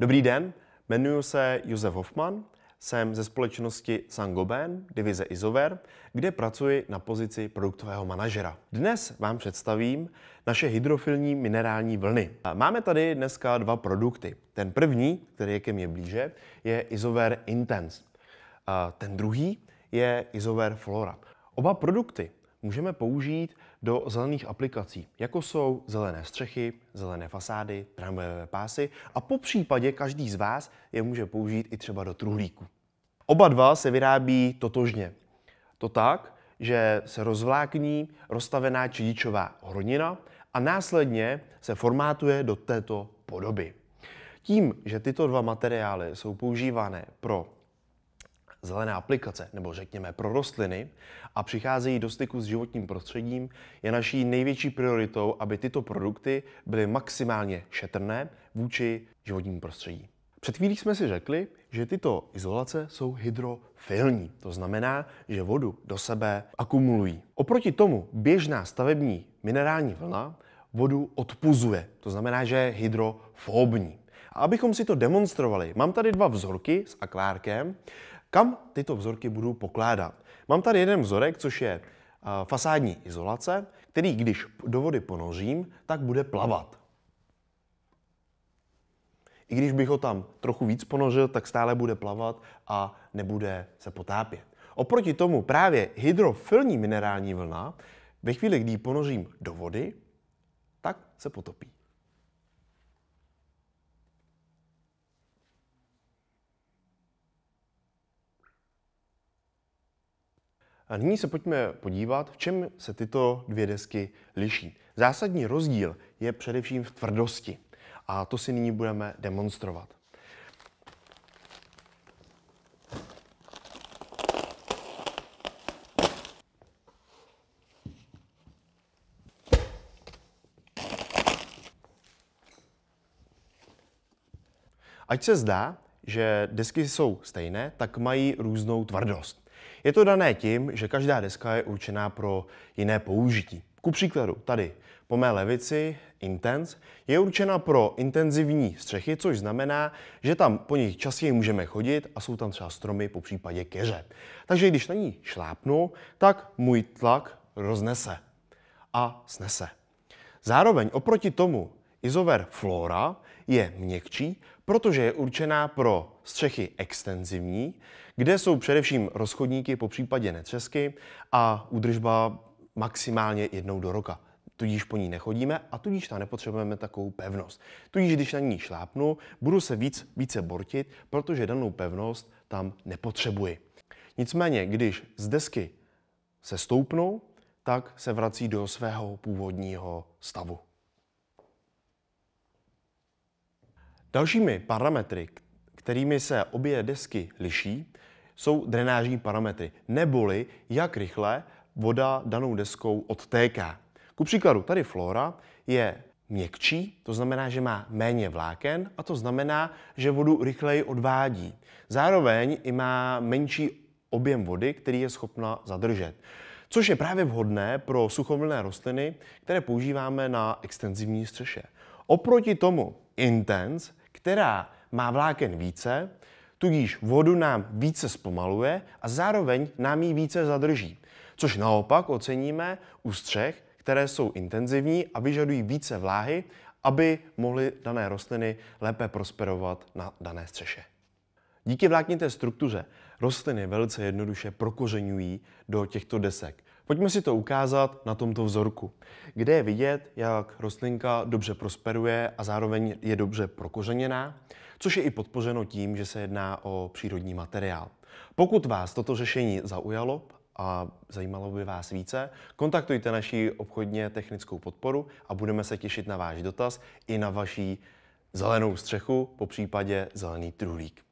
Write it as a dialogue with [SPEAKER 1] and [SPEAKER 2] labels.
[SPEAKER 1] Dobrý den, jmenuji se Josef Hoffman, jsem ze společnosti Sangoben, divize Isover, kde pracuji na pozici produktového manažera. Dnes vám představím naše hydrofilní minerální vlny. Máme tady dneska dva produkty. Ten první, který je ke mně blíže, je Isover Intense. Ten druhý je Isover Flora. Oba produkty můžeme použít do zelených aplikací, jako jsou zelené střechy, zelené fasády, tramvajové pásy a po případě každý z vás je může použít i třeba do truhlíku. Oba dva se vyrábí totožně. To tak, že se rozvlákní rozstavená čidičová hornina a následně se formátuje do této podoby. Tím, že tyto dva materiály jsou používané pro zelená aplikace, nebo řekněme pro rostliny, a přicházejí do styku s životním prostředím, je naší největší prioritou, aby tyto produkty byly maximálně šetrné vůči životnímu prostředí. Před chvílí jsme si řekli, že tyto izolace jsou hydrofilní. To znamená, že vodu do sebe akumulují. Oproti tomu běžná stavební minerální vlna vodu odpuzuje. To znamená, že je hydrofobní. A abychom si to demonstrovali, mám tady dva vzorky s akvárkem, kam tyto vzorky budu pokládat? Mám tady jeden vzorek, což je eh, fasádní izolace, který když do vody ponořím, tak bude plavat. I když bych ho tam trochu víc ponořil, tak stále bude plavat a nebude se potápět. Oproti tomu právě hydrofilní minerální vlna, ve chvíli, kdy ji ponořím do vody, tak se potopí. A nyní se pojďme podívat, v čem se tyto dvě desky liší. Zásadní rozdíl je především v tvrdosti. A to si nyní budeme demonstrovat. Ať se zdá, že desky jsou stejné, tak mají různou tvrdost. Je to dané tím, že každá deska je určená pro jiné použití. Ku příkladu, tady po mé levici Intense je určena pro intenzivní střechy, což znamená, že tam po nich častěji můžeme chodit a jsou tam třeba stromy, po případě keře. Takže když na ní šlápnu, tak můj tlak roznese a snese. Zároveň oproti tomu Izover Flora je měkčí, protože je určená pro střechy extenzivní, kde jsou především rozchodníky, po případě netřesky a údržba maximálně jednou do roka. Tudíž po ní nechodíme a tudíž tam nepotřebujeme takovou pevnost. Tudíž, když na ní šlápnu, budu se víc, více bortit, protože danou pevnost tam nepotřebuji. Nicméně, když z desky se stoupnu, tak se vrací do svého původního stavu. Dalšími parametry, kterými se obě desky liší, jsou drenážní parametry, neboli jak rychle voda danou deskou odtéká. Ku příkladu, tady flora je měkčí, to znamená, že má méně vláken a to znamená, že vodu rychleji odvádí. Zároveň i má menší objem vody, který je schopna zadržet. Což je právě vhodné pro suchomilné rostliny, které používáme na extenzivní střeše. Oproti tomu Intense která má vláken více, tudíž vodu nám více zpomaluje a zároveň nám ji více zadrží. Což naopak oceníme u střech, které jsou intenzivní a vyžadují více vláhy, aby mohly dané rostliny lépe prosperovat na dané střeše. Díky vláknité struktuře rostliny velice jednoduše prokořenují do těchto desek. Pojďme si to ukázat na tomto vzorku, kde je vidět, jak rostlinka dobře prosperuje a zároveň je dobře prokořeněná, což je i podpořeno tím, že se jedná o přírodní materiál. Pokud vás toto řešení zaujalo a zajímalo by vás více, kontaktujte naši obchodně technickou podporu a budeme se těšit na váš dotaz i na vaší zelenou střechu, po případě zelený truhlík.